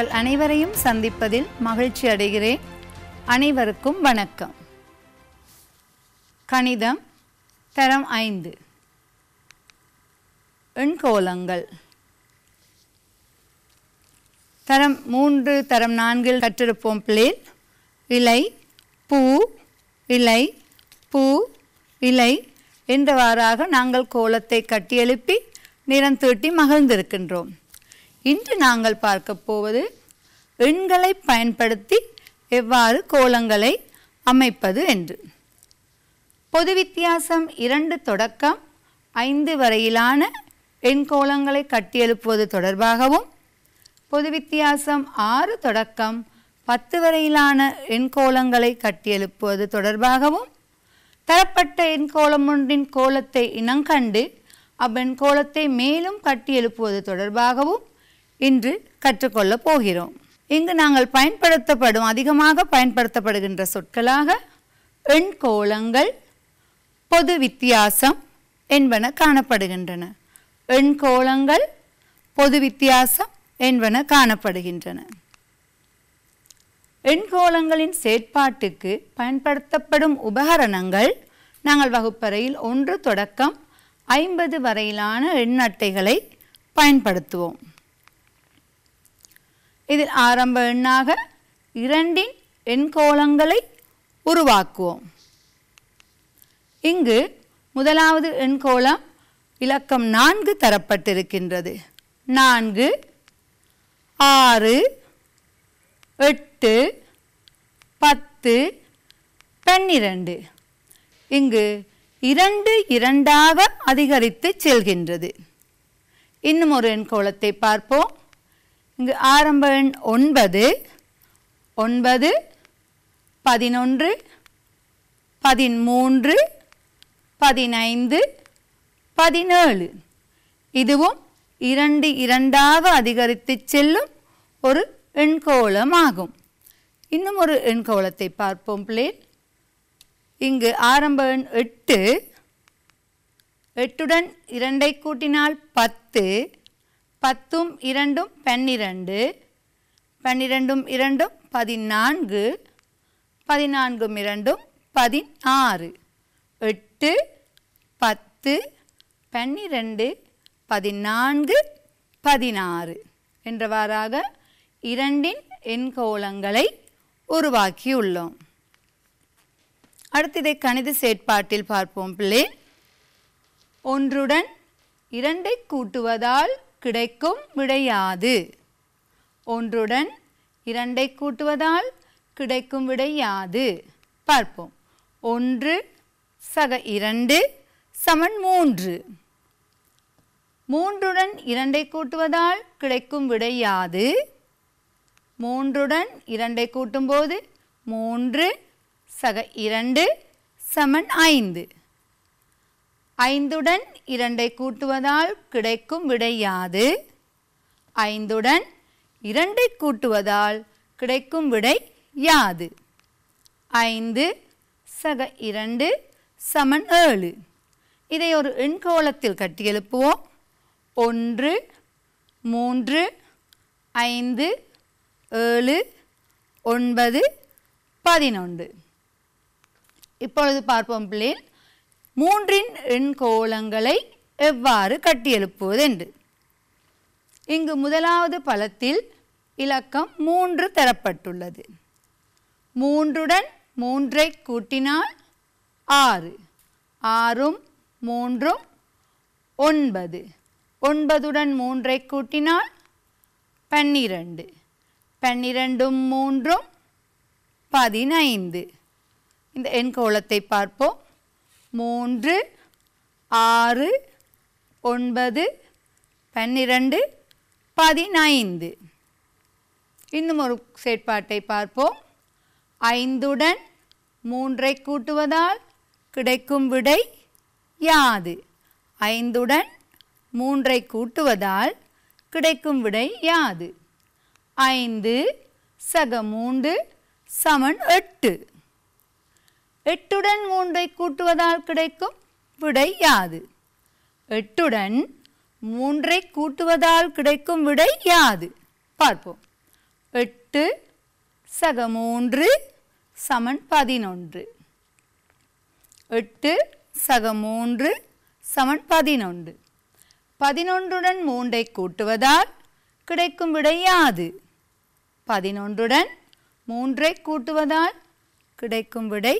உங்கள் அனைவரையும் சந்திப்பதில் மகிழ்ச்சி அடைகிறேன் அனைவருக்கும் வணக்கம் கணிதம் தரம் ஐந்து எண்கோலங்கள் தரம் மூன்று தரம் நான்கில் கற்றிருப்போம் பிள்ளை இலை பூ இலை பூ இலை என்றவாறாக நாங்கள் கோலத்தை கட்டியெழுப்பி நிறம் தீட்டி மகிழ்ந்திருக்கின்றோம் இன்று நாங்கள் பார்க்க போவது எண்களை பயன்படுத்தி எவ்வாறு கோலங்களை அமைப்பது என்று பொது வித்தியாசம் இரண்டு தொடக்கம் ஐந்து வரையிலான எண் கோலங்களை கட்டியெழுப்புவது தொடர்பாகவும் பொது வித்தியாசம் ஆறு தொடக்கம் பத்து வரையிலான எண் கோலங்களை கட்டியெழுப்புவது தொடர்பாகவும் தரப்பட்ட எண் கோலம் ஒன்றின் கோலத்தை இனங்கண்டு அவ்வெண் கோலத்தை மேலும் கட்டியெழுப்புவது தொடர்பாகவும் இன்று கற்றுக்கொள்ளப் போகிறோம் இங்கு நாங்கள் பயன்படுத்தப்படும் அதிகமாக பயன்படுத்தப்படுகின்ற சொற்களாக எண்கோளங்கள் பொது வித்தியாசம் என்பன காணப்படுகின்றன எண்கோளங்கள் பொது வித்தியாசம் என்பன காணப்படுகின்றன எண்கோளங்களின் செயற்பாட்டுக்கு பயன்படுத்தப்படும் உபகரணங்கள் நாங்கள் வகுப்பறையில் ஒன்று தொடக்கம் ஐம்பது வரையிலான எண் அட்டைகளை பயன்படுத்துவோம் இதில் ஆரம்ப எண்ணாக இரண்டின் எண்கோளங்களை உருவாக்குவோம் இங்கு முதலாவது எண்கோளம் இலக்கம் நான்கு தரப்பட்டிருக்கின்றது நான்கு ஆறு எட்டு பத்து பன்னிரண்டு இங்கு இரண்டு இரண்டாக அதிகரித்து செல்கின்றது இன்னும் ஒரு எண்கோளத்தை பார்ப்போம் இங்கு ஆரம்ப எண் ஒன்பது ஒன்பது பதினொன்று பதிமூன்று பதினைந்து பதினேழு இதுவும் இரண்டு இரண்டாக அதிகரித்து செல்லும் ஒரு எண்கோளம் ஆகும் இன்னும் ஒரு எண்கோளத்தை பார்ப்போம் பிள்ளைகள் இங்கு ஆரம்ப எண் எட்டு எட்டுடன் இரண்டை கூட்டினால் பத்து பத்தும் இரண்டும் பன்னிரண்டு பன்னிரெண்டும் இரண்டும் பதினான்கு பதினான்கும் இரண்டும் பதினாறு எட்டு பத்து பன்னிரெண்டு பதினான்கு பதினாறு என்றவாறாக இரண்டின் எண்கோளங்களை உருவாக்கியுள்ளோம் அடுத்ததை கணித செயற்பாட்டில் பார்ப்போம் பிள்ளை ஒன்றுடன் இரண்டை கூட்டுவதால் கிடைக்கும் விடையாது ஒன்றுடன் இரண்டை கூட்டுவதால் கிடைக்கும் விடையாது பார்ப்போம் ஒன்று சக இரண்டு சமன் மூன்று மூன்றுடன் இரண்டை கூட்டுவதால் கிடைக்கும் விடையாது மூன்றுடன் இரண்டை கூட்டும்போது மூன்று சக இரண்டு சமன் ஐந்து ஐந்துடன் இரண்டை கூட்டுவதால் கிடைக்கும் விடை யாது ஐந்துடன் இரண்டை கூட்டுவதால் கிடைக்கும் விடை யாது ஐந்து சக இரண்டு சமன் ஏழு இதை ஒரு எண்கோளத்தில் கட்டி எழுப்புவோம் ஒன்று மூன்று ஐந்து ஏழு ஒன்பது பதினொன்று இப்பொழுது பார்ப்போம் பிள்ளைகள் மூன்றின் எண்கோளங்களை எவ்வாறு கட்டியெழுப்புவது என்று இங்கு முதலாவது பலத்தில் இலக்கம் மூன்று தரப்பட்டுள்ளது மூன்றுடன் மூன்றை கூட்டினால் ஆறு ஆறும் மூன்றும் ஒன்பது ஒன்பதுடன் மூன்றை கூட்டினால் பன்னிரண்டு பன்னிரண்டும் மூன்றும் பதினைந்து இந்த எண்கோளத்தை பார்ப்போம் மூன்று ஆறு ஒன்பது பன்னிரண்டு பதினைந்து இன்னும் ஒரு செயற்பாட்டை பார்ப்போம் ஐந்துடன் மூன்றை கூட்டுவதால் கிடைக்கும் விடை யாது ஐந்துடன் மூன்றை கூட்டுவதால் கிடைக்கும் விடை யாது ஐந்து சக மூன்று சமன் எட்டு எட்டுடன் மூன்றை கூட்டுவதால் கிடைக்கும் விடை யாது எட்டுடன் மூன்றை கூட்டுவதால் கிடைக்கும் விடை யாது பார்ப்போம் எட்டு சக மூன்று சமன் பதினொன்று எட்டு சக மூன்று சமன் பதினொன்று பதினொன்றுடன் மூன்றை கூட்டுவதால் கிடைக்கும் விடை யாது பதினொன்றுடன் மூன்றை கூட்டுவதால் கிடைக்கும் விடை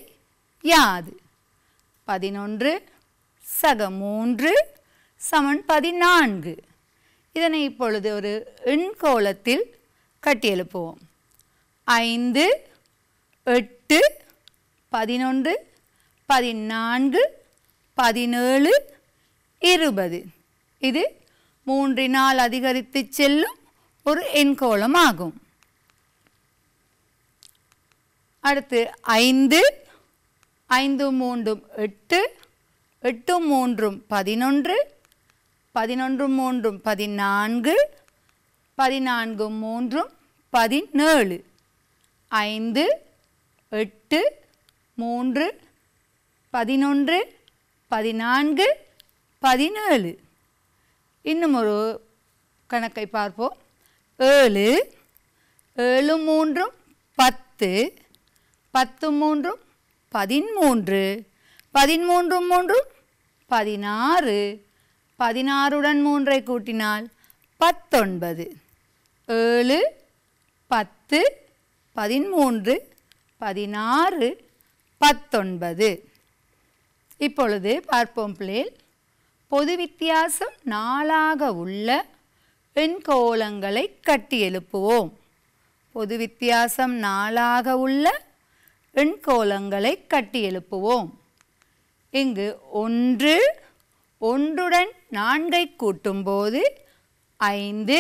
யாது பதினொன்று சக மூன்று சமன் பதினான்கு இதனை இப்பொழுது ஒரு எண்கோலத்தில் கட்டியெழுப்புவோம் ஐந்து எட்டு பதினொன்று பதினான்கு பதினேழு இருபது இது மூன்றினால் அதிகரித்து செல்லும் ஒரு எண்கோளம் ஆகும் அடுத்து ஐந்து ஐந்து மூன்றும் எட்டு எட்டு மூன்றும் பதினொன்று பதினொன்று மூன்றும் பதினான்கு பதினான்கு மூன்றும் பதினேழு ஐந்து எட்டு மூன்று பதினொன்று பதினான்கு பதினேழு இன்னும் ஒரு கணக்கை பார்ப்போம் ஏழு ஏழு மூன்றும் பத்து பத்து மூன்றும் பதிமூன்று பதிமூன்றும் மூன்றும் பதினாறு பதினாறுடன் மூன்றை கூட்டினால் பத்தொன்பது ஏழு பத்து பதிமூன்று பதினாறு பத்தொன்பது இப்பொழுது பார்ப்போம் பிள்ளைகள் பொது வித்தியாசம் நாளாக உள்ள பெண் கோலங்களை கட்டி எழுப்புவோம் பொது வித்தியாசம் நாளாக உள்ள எண்கோலங்களை கட்டி எழுப்புவோம் இங்கு ஒன்று ஒன்றுடன் நான்கை கூட்டும்போது ஐந்து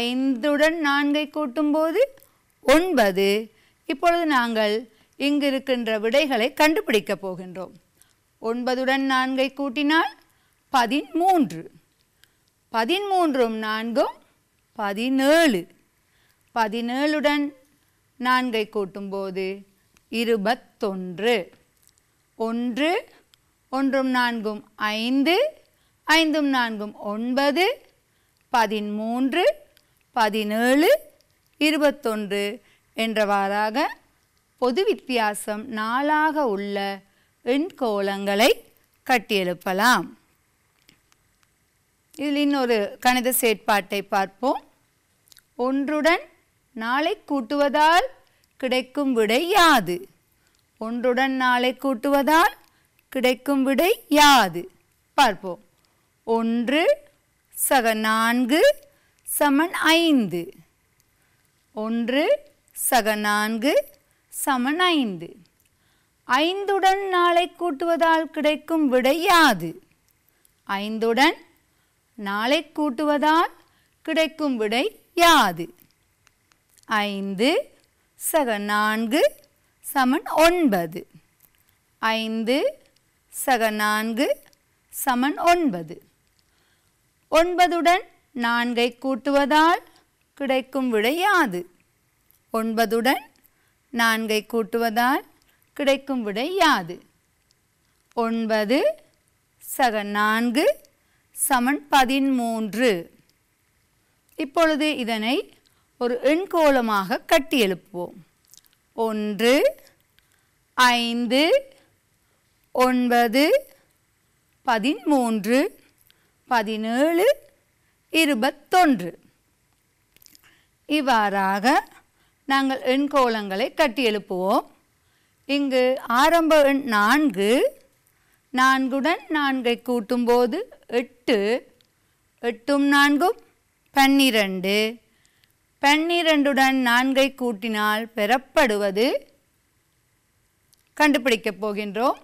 ஐந்துடன் நான்கை கூட்டும்போது ஒன்பது இப்பொழுது நாங்கள் இங்கு இருக்கின்ற விடைகளை கண்டுபிடிக்கப் போகின்றோம் ஒன்பதுடன் நான்கை கூட்டினால் பதிமூன்று பதிமூன்றும் நான்கும் பதினேழு பதினேழுடன் நான்கை கூட்டும்போது இருபத்தொன்று ஒன்று ஒன்றும் நான்கும் ஐந்து ஐந்தும் நான்கும் ஒன்பது பதிமூன்று பதினேழு இருபத்தொன்று என்றவாறாக பொது வித்தியாசம் நாளாக உள்ள எண்கோலங்களை கட்டியெழுப்பலாம் இதில் இன்னொரு கணித செயற்பாட்டை பார்ப்போம் ஒன்றுடன் நாளை கூட்டுவதால் கிடைக்கும் விடை யாது ஒன்றுடன் நாளை கூட்டுவதால் கிடைக்கும் விடை யாது பார்ப்போம் ஒன்று சக நான்கு சமன் ஐந்து ஒன்று சக நான்கு சமன் ஐந்து ஐந்துடன் நாளை கூட்டுவதால் கிடைக்கும் விடை யாது ஐந்துடன் நாளை கூட்டுவதால் கிடைக்கும் விடை யாது ஐந்து சக நான்கு சமன் ஒன்பது ஐந்து சக நான்கு சமன் ஒன்பது ஒன்பதுடன் நான்கை கூட்டுவதால் கிடைக்கும் விடை யாது ஒன்பதுடன் நான்கை கூட்டுவதால் கிடைக்கும் விடை யாது ஒன்பது சக நான்கு சமன் பதிமூன்று இப்பொழுது இதனை ஒரு எண்கோளமாக கட்டி எழுப்புவோம் ஒன்று ஐந்து ஒன்பது பதிமூன்று பதினேழு இருபத்தொன்று இவ்வாறாக நாங்கள் எண்கோளங்களை கட்டி எழுப்புவோம் இங்கு ஆரம்ப எண் நான்கு நான்குடன் நான்கை கூட்டும்போது எட்டு எட்டும் நான்கும் பன்னிரண்டு பன்னிரண்டுடன் நான்கை கூட்டினால் பெறப்படுவது கண்டுபிடிக்கப் போகின்றோம்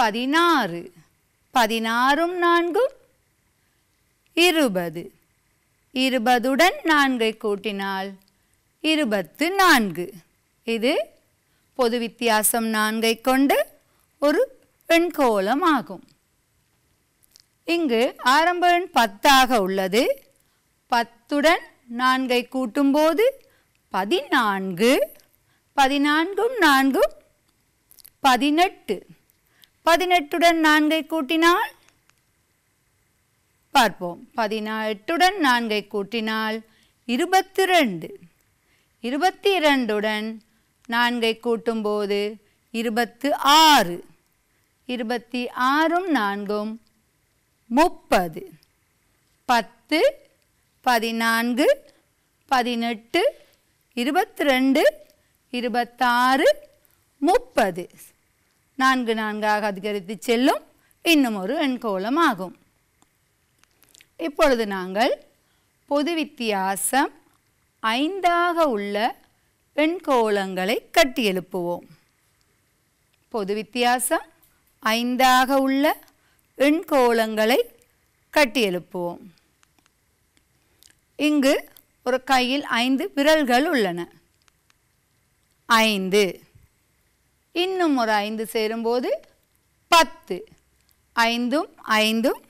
பதினாறு பதினாறும் நான்கும் இருபது இருபதுடன் நான்கை கூட்டினால் இருபத்து நான்கு இது பொது வித்தியாசம் நான்கை கொண்டு ஒரு பெண்கோலம் ஆகும் இங்கு ஆரம்ப எண் பத்தாக உள்ளது பத்துடன் நான்கை கூட்டும்போது பதினான்கு பதினான்கும் நான்கும் பதினெட்டு பதினெட்டுடன் நான்கை கூட்டினால் பார்ப்போம் பதினெட்டுடன் நான்கை கூட்டினால் இருபத்தி ரெண்டு இருபத்தி இரண்டுடன் நான்கை கூட்டும்போது இருபத்து ஆறு இருபத்தி ஆறும் நான்கும் முப்பது பத்து பதினான்கு பதினெட்டு இருபத்தி ரெண்டு இருபத்தாறு முப்பது நான்கு நான்காக அதிகரித்து செல்லும் இன்னும் ஒரு எண்கோளம் ஆகும் இப்பொழுது நாங்கள் பொது வித்தியாசம் ஐந்தாக உள்ள பெண்கோளங்களை கட்டியெழுப்புவோம் பொது வித்தியாசம் ஐந்தாக உள்ள கட்டி கட்டியெழுப்புவோம் இங்கு ஒரு கையில் ஐந்து விரல்கள் உள்ளன ஐந்து இன்னும் ஒரு ஐந்து சேரும்போது பத்து ஐந்தும் ஐந்தும்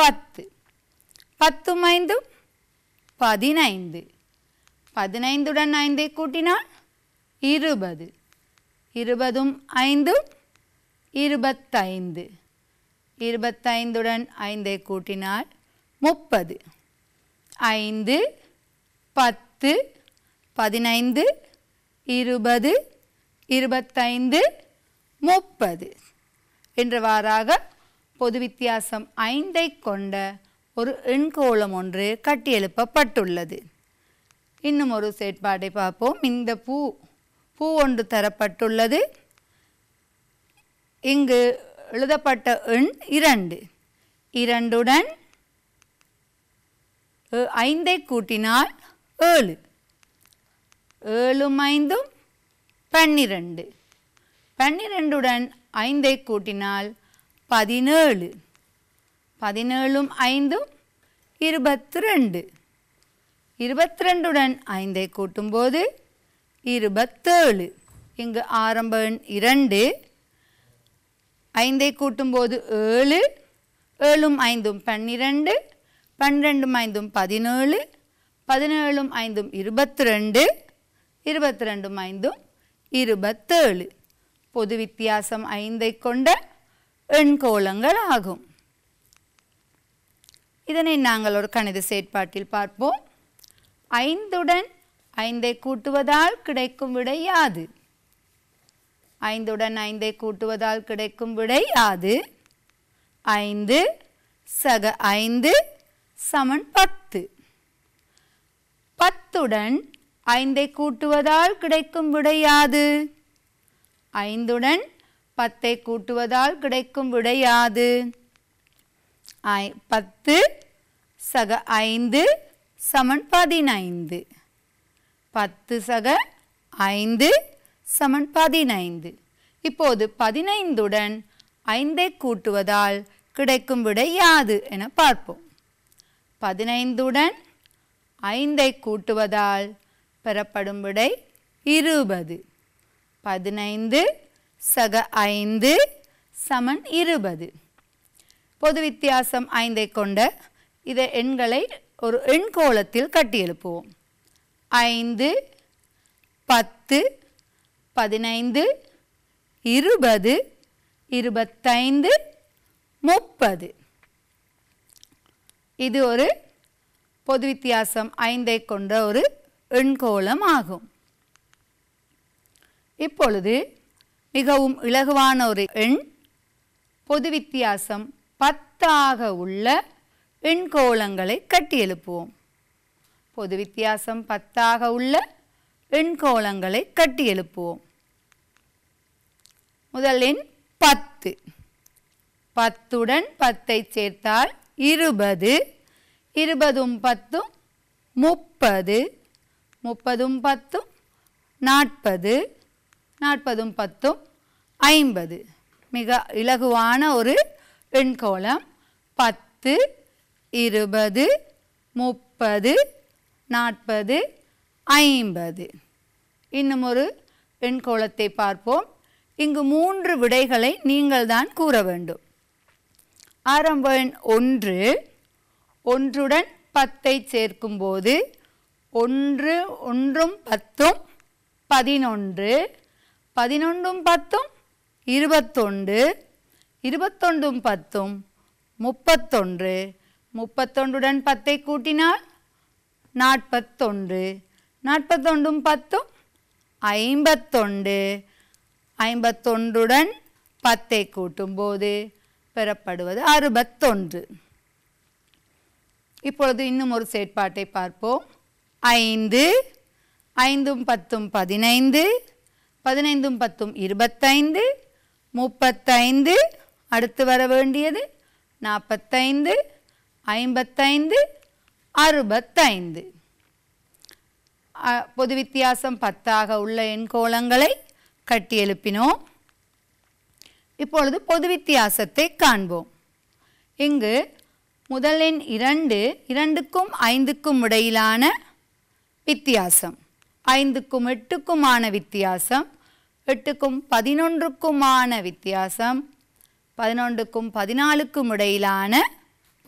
பத்து பத்தும் ஐந்தும் பதினைந்து பதினைந்துடன் ஐந்தை கூட்டினால் இருபது இருபதும் ஐந்தும் இருபத்தைந்து இருபத்தைந்துடன் ஐந்தை கூட்டினால் முப்பது ஐந்து பத்து பதினைந்து இருபது இருபத்தைந்து முப்பது என்றவாறாக பொது வித்தியாசம் ஐந்தை கொண்ட ஒரு எண்கோளம் ஒன்று கட்டியெழுப்பப்பட்டுள்ளது இன்னும் ஒரு செயற்பாட்டை பார்ப்போம் இந்த பூ பூ ஒன்று தரப்பட்டுள்ளது இங்கு எழுதப்பட்ட எண் இரண்டு இரண்டுடன் ஐந்தை கூட்டினால் ஏழு ஏழும் ஐந்தும் பன்னிரண்டு பன்னிரெண்டுடன் ஐந்தை கூட்டினால் பதினேழு பதினேழும் ஐந்தும் இருபத்தி ரெண்டு இருபத்தி ரெண்டுடன் ஐந்தை கூட்டும்போது இருபத்தேழு இங்கு ஆரம்ப எண் இரண்டு ஐந்தை கூட்டும்போது ஏழு ஏழும் ஐந்தும் பன்னிரண்டு பன்னிரெண்டும் ஐந்தும் பதினேழு பதினேழும் ஐந்தும் இருபத்தி ரெண்டு இருபத்தி ரெண்டும் ஐந்தும் இருபத்தேழு பொது வித்தியாசம் ஐந்தை கொண்ட எண்கோளங்கள் ஆகும் இதனை நாங்கள் ஒரு கணித செயற்பாட்டில் பார்ப்போம் ஐந்துடன் ஐந்தை கூட்டுவதால் கிடைக்கும் விடை யாது ஐந்துடன் ஐந்தை கூட்டுவதால் கிடைக்கும் விடை யாது ஐந்து சக ஐந்து சமன் பத்து பத்துடன் ஐந்தை கூட்டுவதால் கிடைக்கும் விடையாது ஐந்துடன் பத்தை கூட்டுவதால் கிடைக்கும் விடையாது ஐ பத்து சக ஐந்து சமன் பதினைந்து பத்து சக ஐந்து சமன் பதினைந்து இப்போது பதினைந்துடன் ஐந்தை கூட்டுவதால் கிடைக்கும் விடை யாது என பார்ப்போம் பதினைந்துடன் ஐந்தை கூட்டுவதால் பெறப்படும் விடை இருபது பதினைந்து சக ஐந்து சமன் இருபது பொது வித்தியாசம் ஐந்தை கொண்ட இதை எண்களை ஒரு எண்கோலத்தில் கட்டியெழுப்புவோம் ஐந்து பத்து பதினைந்து இருபது இருபத்தைந்து முப்பது இது ஒரு பொது வித்தியாசம் ஐந்தை கொண்ட ஒரு எண்கோளம் ஆகும் இப்பொழுது மிகவும் இலகுவான ஒரு எண் பொது வித்தியாசம் பத்தாக உள்ள எண்கோளங்களை கட்டியெழுப்புவோம் பொது வித்தியாசம் பத்தாக உள்ள எண்கோளங்களை கட்டியெழுப்புவோம் முதலின் பத்து பத்துடன் பத்தை சேர்த்தால் இருபது இருபதும் பத்தும் முப்பது முப்பதும் பத்தும் நாற்பது நாற்பதும் பத்தும் ஐம்பது மிக இலகுவான ஒரு எண்கோளம் பத்து இருபது முப்பது நாற்பது ஐம்பது இன்னும் ஒரு கோலத்தை பார்ப்போம் இங்கு மூன்று விடைகளை நீங்கள்தான் கூற வேண்டும் அரம்பன் ஒன்று ஒன்றுடன் பத்தை சேர்க்கும்போது ஒன்று ஒன்றும் பத்தும் பதினொன்று பதினொன்றும் பத்தும் இருபத்தொன்று இருபத்தொன்றும் பத்தும் முப்பத்தொன்று முப்பத்தொன்றுடன் பத்தை கூட்டினால் நாற்பத்தொன்று நாற்பத்தொன்றும் பத்தும் ஐம்பத்தொன்று ஐம்பத்தொன்றுடன் பத்தை கூட்டும்போது பெறப்படுவது அறுபத்தொன்று இப்பொழுது இன்னும் ஒரு செயற்பாட்டை பார்ப்போம் ஐந்து ஐந்தும் பத்தும் பதினைந்து பதினைந்தும் பத்தும் இருபத்தைந்து முப்பத்தைந்து அடுத்து வர வேண்டியது நாற்பத்தைந்து ஐம்பத்தைந்து அறுபத்தைந்து பொது வித்தியாசம் பத்தாக உள்ள எண்கோளங்களை கட்டி எழுப்பினோம் இப்பொழுது பொது வித்தியாசத்தை காண்போம் இங்கு முதலின் இரண்டு இரண்டுக்கும் ஐந்துக்கும் இடையிலான வித்தியாசம் ஐந்துக்கும் எட்டுக்குமான வித்தியாசம் எட்டுக்கும் பதினொன்றுக்குமான வித்தியாசம் பதினொன்றுக்கும் பதினாலுக்கும் இடையிலான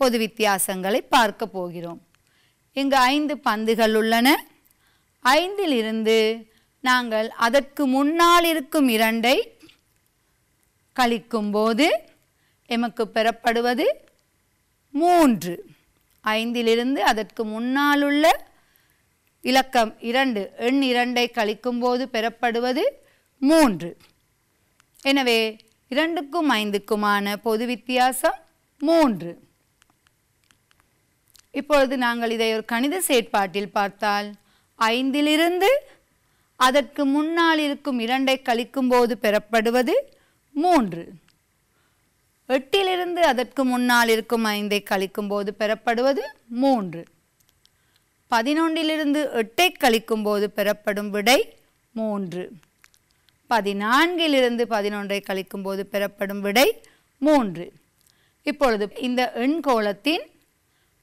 பொது வித்தியாசங்களை பார்க்க போகிறோம் இங்கு ஐந்து பந்துகள் உள்ளன ஐந்திலிருந்து நாங்கள் அதற்கு முன்னால் இருக்கும் இரண்டை கழிக்கும்போது எமக்கு பெறப்படுவது மூன்று ஐந்திலிருந்து அதற்கு முன்னாலுள்ள இலக்கம் இரண்டு எண் இரண்டை கழிக்கும்போது பெறப்படுவது மூன்று எனவே இரண்டுக்கும் ஐந்துக்குமான பொது வித்தியாசம் மூன்று இப்பொழுது நாங்கள் இதை ஒரு கணித செயற்பாட்டில் பார்த்தால் ஐந்திலிருந்து அதற்கு முன்னால் இருக்கும் இரண்டை கழிக்கும்போது பெறப்படுவது மூன்று எட்டிலிருந்து அதற்கு முன்னால் இருக்கும் ஐந்தை கழிக்கும் போது பெறப்படுவது மூன்று பதினொன்றிலிருந்து எட்டை கழிக்கும் போது பெறப்படும் விடை மூன்று பதினான்கிலிருந்து பதினொன்றை கழிக்கும் போது பெறப்படும் விடை மூன்று இப்பொழுது இந்த எண்கோளத்தின்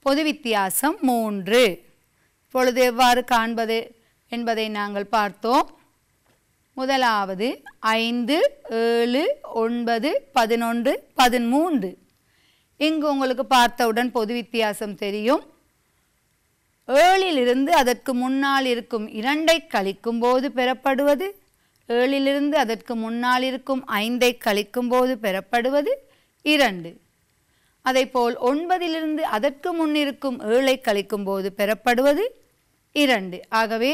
பொது வித்தியாசம் மூன்று இப்பொழுது எவ்வாறு காண்பது என்பதை நாங்கள் பார்த்தோம் முதலாவது ஐந்து ஏழு ஒன்பது பதினொன்று பதிமூன்று இங்கு உங்களுக்கு பார்த்தவுடன் பொது வித்தியாசம் தெரியும் ஏழிலிருந்து அதற்கு முன்னால் இருக்கும் இரண்டை கழிக்கும் போது பெறப்படுவது ஏழிலிருந்து அதற்கு முன்னால் இருக்கும் ஐந்தை கழிக்கும் போது பெறப்படுவது இரண்டு அதைப்போல் ஒன்பதிலிருந்து அதற்கு முன்னிருக்கும் ஏழை கழிக்கும் போது பெறப்படுவது இரண்டு ஆகவே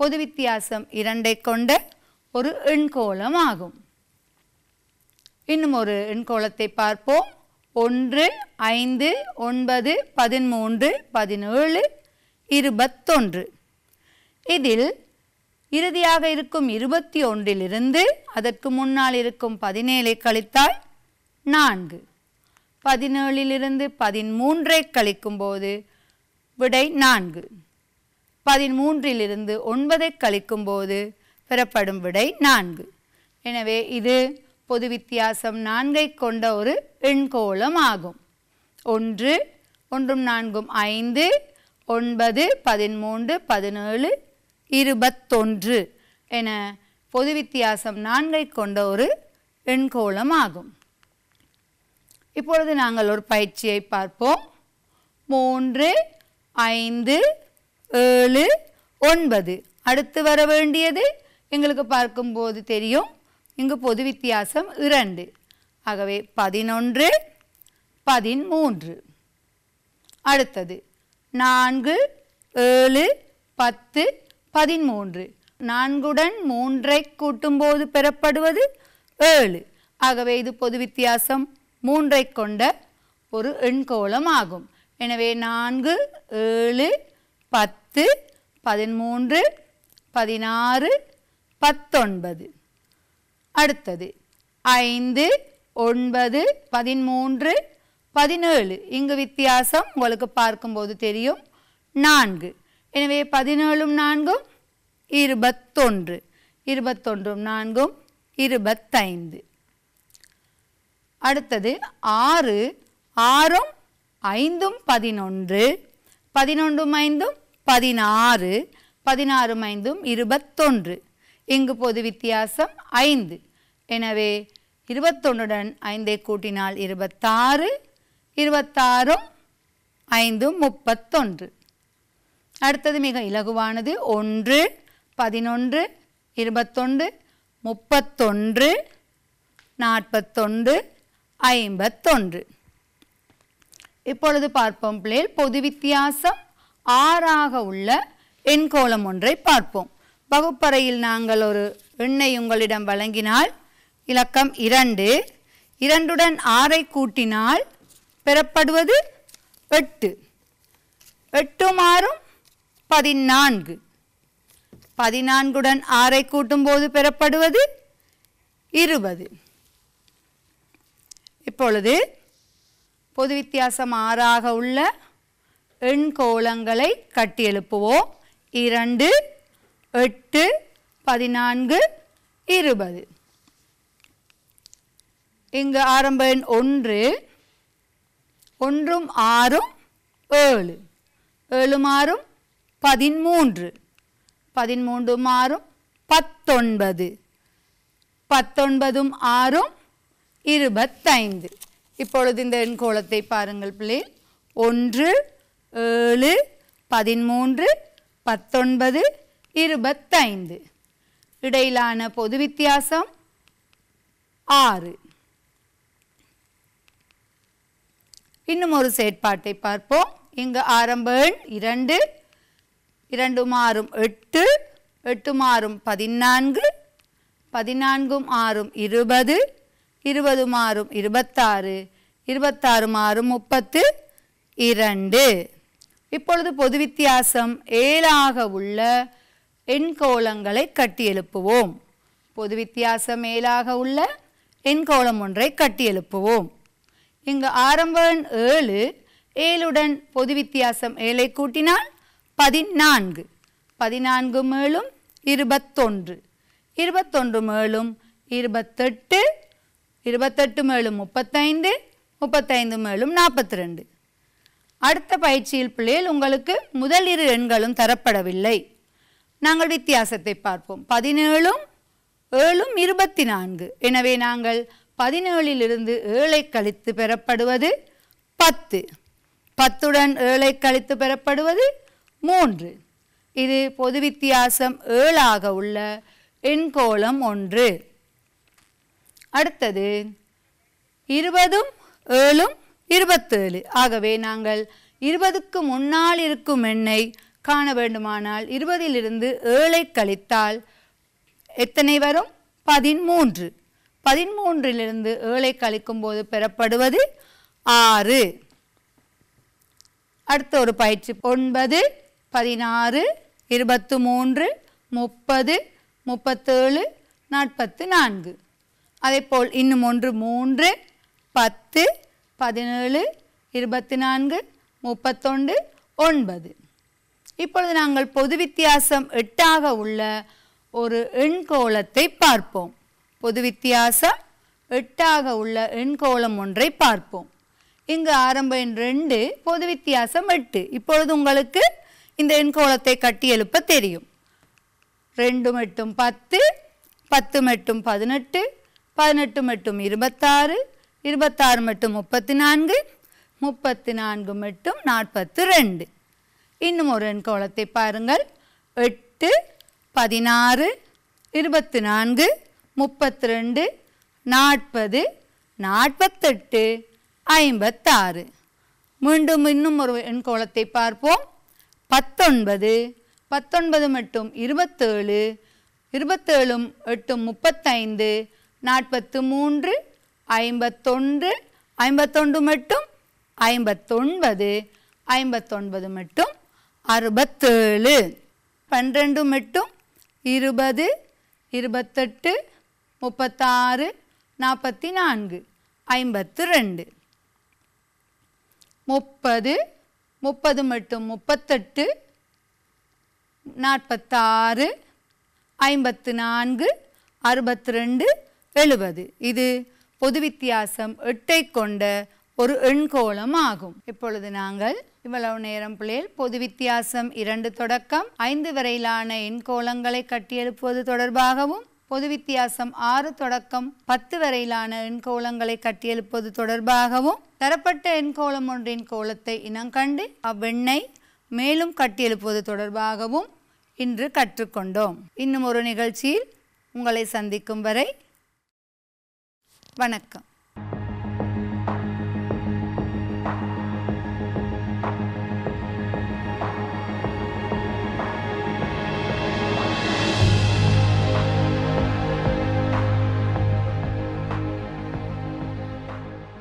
பொது வித்தியாசம் இரண்டை கொண்ட ஒரு எண்கோளம் ஆகும் இன்னும் ஒரு எண்கோளத்தை பார்ப்போம் ஒன்று ஐந்து ஒன்பது பதிமூன்று பதினேழு இருபத்தொன்று இதில் இறுதியாக இருக்கும் இருபத்தி ஒன்றிலிருந்து அதற்கு முன்னால் இருக்கும் பதினேழை கழித்தால் நான்கு பதினேழிலிருந்து பதிமூன்றை கழிக்கும் போது விடை நான்கு பதிமூன்றிலிருந்து ஒன்பதை கழிக்கும் போது பெறப்படும் விடை நான்கு எனவே இது பொது வித்தியாசம் நான்கை கொண்ட ஒரு எண்கோளம் ஆகும் ஒன்று ஒன்றும் நான்கும் ஐந்து ஒன்பது பதிமூன்று பதினேழு இருபத்தொன்று என பொது வித்தியாசம் நான்கை கொண்ட ஒரு எண்கோளம் ஆகும் இப்பொழுது நாங்கள் ஒரு பயிற்சியை பார்ப்போம் மூன்று ஐந்து ஏழு ஒன்பது அடுத்து வர வேண்டியது எங்களுக்கு பார்க்கும்போது தெரியும் இங்கு பொது வித்தியாசம் இரண்டு ஆகவே பதினொன்று பதிமூன்று அடுத்தது நான்கு ஏழு பத்து பதிமூன்று நான்குடன் மூன்றை கூட்டும்போது பெறப்படுவது ஏழு ஆகவே இது பொது வித்தியாசம் மூன்றை கொண்ட ஒரு எண்கோளம் ஆகும் எனவே நான்கு ஏழு பத்து பதிமூன்று பதினாறு பத்தொன்பது அடுத்தது ஐந்து ஒன்பது பதிமூன்று பதினேழு இங்கு வித்தியாசம் உங்களுக்கு பார்க்கும்போது தெரியும் நான்கு எனவே பதினேழும் நான்கும் இருபத்தொன்று இருபத்தொன்றும் நான்கும் இருபத்தைந்து அடுத்தது ஆறு ஆறும் ஐந்தும் பதினொன்று பதினொன்றும் ஐந்தும் பதினாறு பதினாறும் ஐந்தும் இருபத்தொன்று இங்கு பொது வித்தியாசம் ஐந்து எனவே இருபத்தொன்னுடன் ஐந்தை கூட்டினால் இருபத்தாறு இருபத்தாறும் ஐந்தும் முப்பத்தொன்று அடுத்தது மிக இலகுவானது ஒன்று பதினொன்று இருபத்தொன்று முப்பத்தொன்று நாற்பத்தொன்று ஐம்பத்தொன்று இப்பொழுது பார்ப்போம் பிள்ளைகள் பொது வித்தியாசம் ஆறாக உள்ள எண்கோளம் ஒன்றை பார்ப்போம் வகுப்பறையில் நாங்கள் ஒரு எண்ணை உங்களிடம் வழங்கினால் இலக்கம் இரண்டு இரண்டுடன் ஆறை கூட்டினால் பெறப்படுவது எட்டு எட்டு மாறும் பதினான்கு பதினான்குடன் ஆறை கூட்டும்போது பெறப்படுவது இருபது இப்பொழுது பொது வித்தியாசம் ஆறாக உள்ள எண் கோலங்களை கட்டியெழுப்புவோம் இரண்டு எட்டு பதினான்கு இருபது இங்கு ஆரம்ப எண் ஒன்று ஒன்றும் ஆறும் ஏழு ஏழும் ஆறும் பதிமூன்று பதிமூன்றும் ஆறும் பத்தொன்பது பத்தொன்பதும் ஆறும் இருபத்தைந்து இப்பொழுது இந்த எண் கோலத்தை பாருங்கள் பிள்ளை ஒன்று ஏழு பதிமூன்று பத்தொன்பது இருபத்தைந்து இடையிலான பொது வித்தியாசம் ஆறு இன்னும் ஒரு செயற்பாட்டை பார்ப்போம் இங்கு ஆரம்ப எண் இரண்டு இரண்டு மாறும் எட்டு எட்டு மாறும் பதினான்கு பதினான்கும் ஆறும் இருபது இருபது மாறும் இருபத்தாறு இருபத்தாறு மாறும் முப்பத்து இரண்டு இப்பொழுது பொது வித்தியாசம் ஏழாக உள்ள எண்கோளங்களை கட்டியெழுப்புவோம் பொது வித்தியாசம் மேலாக உள்ள எண்கோளம் ஒன்றை கட்டியெழுப்புவோம் இங்கு ஆரம்ப எண் ஏழு ஏழுடன் பொது வித்தியாசம் ஏழை கூட்டினால் பதினான்கு பதினான்கு மேலும் இருபத்தொன்று இருபத்தொன்று மேலும் இருபத்தெட்டு இருபத்தெட்டு மேலும் முப்பத்தைந்து முப்பத்தைந்து மேலும் நாற்பத்தி ரெண்டு அடுத்த பயிற்சியில் பிள்ளையில் உங்களுக்கு முதல் இரு எண்களும் தரப்படவில்லை நாங்கள் வித்தியாசத்தை பார்ப்போம் பதினேழும் ஏழும் இருபத்தி நான்கு எனவே நாங்கள் பதினேழிலிருந்து ஏழை கழித்து பெறப்படுவது பத்து பத்துடன் ஏழை கழித்து பெறப்படுவது மூன்று இது பொது வித்தியாசம் ஏழாக உள்ள எண்கோளம் ஒன்று அடுத்தது இருபதும் ஏழும் இருபத்தேழு ஆகவே நாங்கள் இருபதுக்கு முன்னால் இருக்கும் எண்ணை காண வேண்டுமானால் இருபதிலிருந்து ஏழை கழித்தால் எத்தனை வரும் பதிமூன்று பதிமூன்றிலிருந்து ஏழை கழிக்கும் போது பெறப்படுவது ஆறு அடுத்த ஒரு பயிற்சி ஒன்பது பதினாறு இருபத்து மூன்று முப்பது முப்பத்தேழு நாற்பத்து நான்கு அதேபோல் இன்னும் ஒன்று மூன்று பத்து பதினேழு இருபத்தி நான்கு முப்பத்தொன்று ஒன்பது இப்பொழுது நாங்கள் பொது வித்தியாசம் எட்டாக உள்ள ஒரு எண்கோளத்தை பார்ப்போம் பொது வித்தியாசம் எட்டாக உள்ள எண்கோளம் ஒன்றை பார்ப்போம் இங்கு ஆரம்ப எண் ரெண்டு பொது வித்தியாசம் எட்டு இப்பொழுது உங்களுக்கு இந்த எண்கோளத்தை கட்டி எழுப்ப தெரியும் ரெண்டு மட்டும் பத்து பத்து மட்டும் பதினெட்டு பதினெட்டு மட்டும் இருபத்தாறு இருபத்தாறு மட்டும் முப்பத்தி நான்கு முப்பத்தி நான்கு மட்டும் நாற்பத்து ரெண்டு இன்னும் ஒரு எண் கோலத்தை பாருங்கள் எட்டு பதினாறு இருபத்தி நான்கு முப்பத்தி ரெண்டு நாற்பது நாற்பத்தெட்டு ஐம்பத்தாறு மீண்டும் இன்னும் ஒரு எண் கோலத்தை பார்ப்போம் பத்தொன்பது பத்தொன்பது மட்டும் இருபத்தேழு இருபத்தேழும் எட்டும் முப்பத்தைந்து நாற்பத்து மூன்று ஐம்பத்தொன்று ஐம்பத்தொன்று மட்டும் ஐம்பத்தொன்பது ஐம்பத்தொன்பது மட்டும் அறுபத்தேழு பன்னிரெண்டும் எட்டும் இருபது இருபத்தெட்டு முப்பத்தாறு நாற்பத்தி நான்கு ஐம்பத்து ரெண்டு முப்பது முப்பது மட்டும் முப்பத்தெட்டு நாற்பத்தாறு ஐம்பத்து நான்கு அறுபத்தி ரெண்டு எழுபது இது பொது வித்தியாசம் எட்டை கொண்ட ஒரு எண்கோளம் ஆகும் இப்பொழுது நாங்கள் இவ்வளவு நேரம் பிள்ளையில் பொது வித்தியாசம் இரண்டு தொடக்கம் ஐந்து வரையிலான எண்கோளங்களை கட்டியெழுப்புவது தொடர்பாகவும் பொது வித்தியாசம் ஆறு தொடக்கம் பத்து வரையிலான எண்கோளங்களை கட்டியெழுப்பது தொடர்பாகவும் தரப்பட்ட எண்கோளம் ஒன்றின் கோலத்தை இனங்கண்டு அவ்வெண்ணை மேலும் கட்டியெழுப்புவது தொடர்பாகவும் இன்று கற்றுக்கொண்டோம் இன்னும் ஒரு நிகழ்ச்சியில் உங்களை சந்திக்கும் வரை வணக்கம்